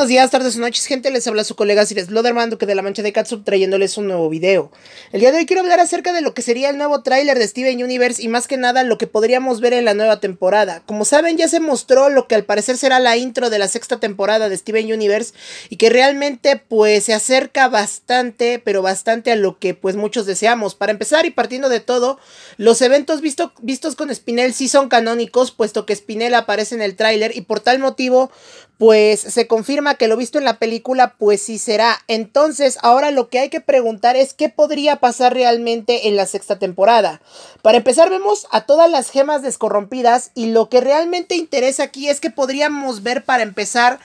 Buenos días, tardes o noches, gente. Les habla su colega Sir Sloderman, que de la Mancha de Katsup, trayéndoles un nuevo video. El día de hoy quiero hablar acerca de lo que sería el nuevo tráiler de Steven Universe y más que nada lo que podríamos ver en la nueva temporada. Como saben, ya se mostró lo que al parecer será la intro de la sexta temporada de Steven Universe y que realmente pues se acerca bastante, pero bastante a lo que pues muchos deseamos. Para empezar y partiendo de todo, los eventos vistos con Spinel sí son canónicos, puesto que Spinel aparece en el tráiler y por tal motivo pues se confirma que lo visto en la película, pues sí será. Entonces, ahora lo que hay que preguntar es qué podría pasar realmente en la sexta temporada. Para empezar, vemos a todas las gemas descorrompidas y lo que realmente interesa aquí es que podríamos ver para empezar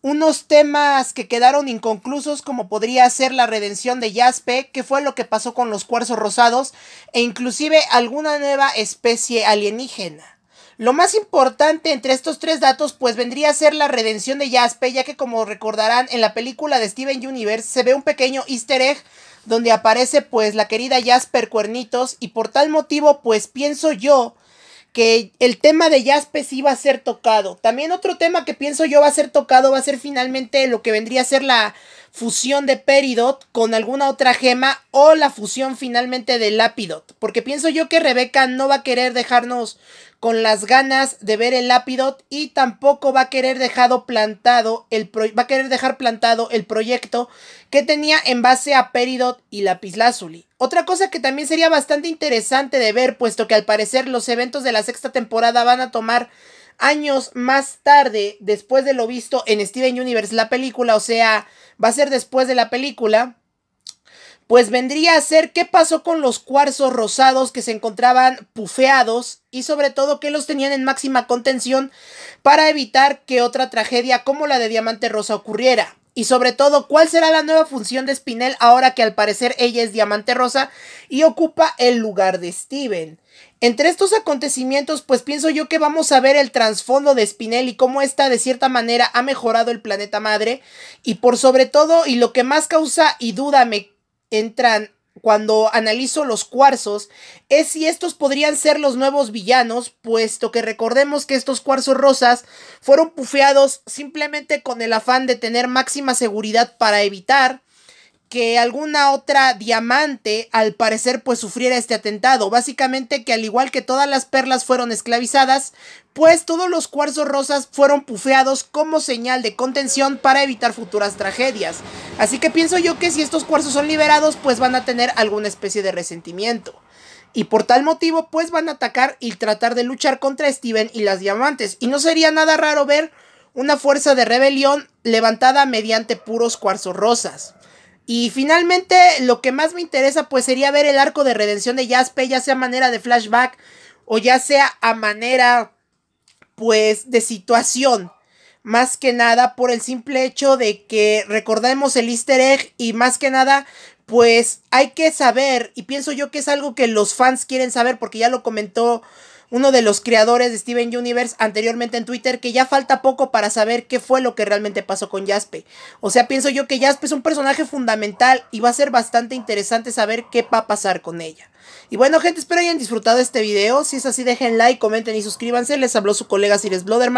unos temas que quedaron inconclusos como podría ser la redención de Jaspe, que fue lo que pasó con los cuarzos rosados, e inclusive alguna nueva especie alienígena. Lo más importante entre estos tres datos pues vendría a ser la redención de Jaspe, ya que como recordarán en la película de Steven Universe se ve un pequeño easter egg donde aparece pues la querida Jasper Cuernitos y por tal motivo pues pienso yo que el tema de Jaspe sí va a ser tocado. También otro tema que pienso yo va a ser tocado va a ser finalmente lo que vendría a ser la fusión de Peridot con alguna otra gema o la fusión finalmente de Lapidot. Porque pienso yo que Rebeca no va a querer dejarnos con las ganas de ver el Lapidot y tampoco va a querer dejado plantado el va a querer dejar plantado el proyecto que tenía en base a Peridot y Lapislázuli. Otra cosa que también sería bastante interesante de ver, puesto que al parecer los eventos de la sexta temporada van a tomar años más tarde, después de lo visto en Steven Universe, la película, o sea, va a ser después de la película, pues vendría a ser qué pasó con los cuarzos rosados que se encontraban pufeados y sobre todo que los tenían en máxima contención para evitar que otra tragedia como la de Diamante Rosa ocurriera. Y sobre todo, ¿cuál será la nueva función de Spinel ahora que al parecer ella es Diamante Rosa y ocupa el lugar de Steven? Entre estos acontecimientos, pues pienso yo que vamos a ver el trasfondo de Spinel y cómo esta de cierta manera ha mejorado el planeta madre. Y por sobre todo, y lo que más causa y duda me entran cuando analizo los cuarzos es si estos podrían ser los nuevos villanos, puesto que recordemos que estos cuarzos rosas fueron pufeados simplemente con el afán de tener máxima seguridad para evitar que alguna otra diamante al parecer pues sufriera este atentado. Básicamente que al igual que todas las perlas fueron esclavizadas, pues todos los cuarzos rosas fueron pufeados como señal de contención para evitar futuras tragedias. Así que pienso yo que si estos cuarzos son liberados pues van a tener alguna especie de resentimiento. Y por tal motivo pues van a atacar y tratar de luchar contra Steven y las diamantes. Y no sería nada raro ver una fuerza de rebelión levantada mediante puros cuarzos rosas. Y finalmente, lo que más me interesa, pues sería ver el arco de redención de Jaspe, ya sea a manera de flashback o ya sea a manera, pues, de situación. Más que nada por el simple hecho de que recordemos el easter egg y más que nada, pues hay que saber, y pienso yo que es algo que los fans quieren saber porque ya lo comentó uno de los creadores de Steven Universe anteriormente en Twitter, que ya falta poco para saber qué fue lo que realmente pasó con Jaspe. O sea, pienso yo que Jaspe es un personaje fundamental y va a ser bastante interesante saber qué va a pasar con ella. Y bueno gente, espero hayan disfrutado este video, si es así dejen like, comenten y suscríbanse, les habló su colega Cires Bloderman.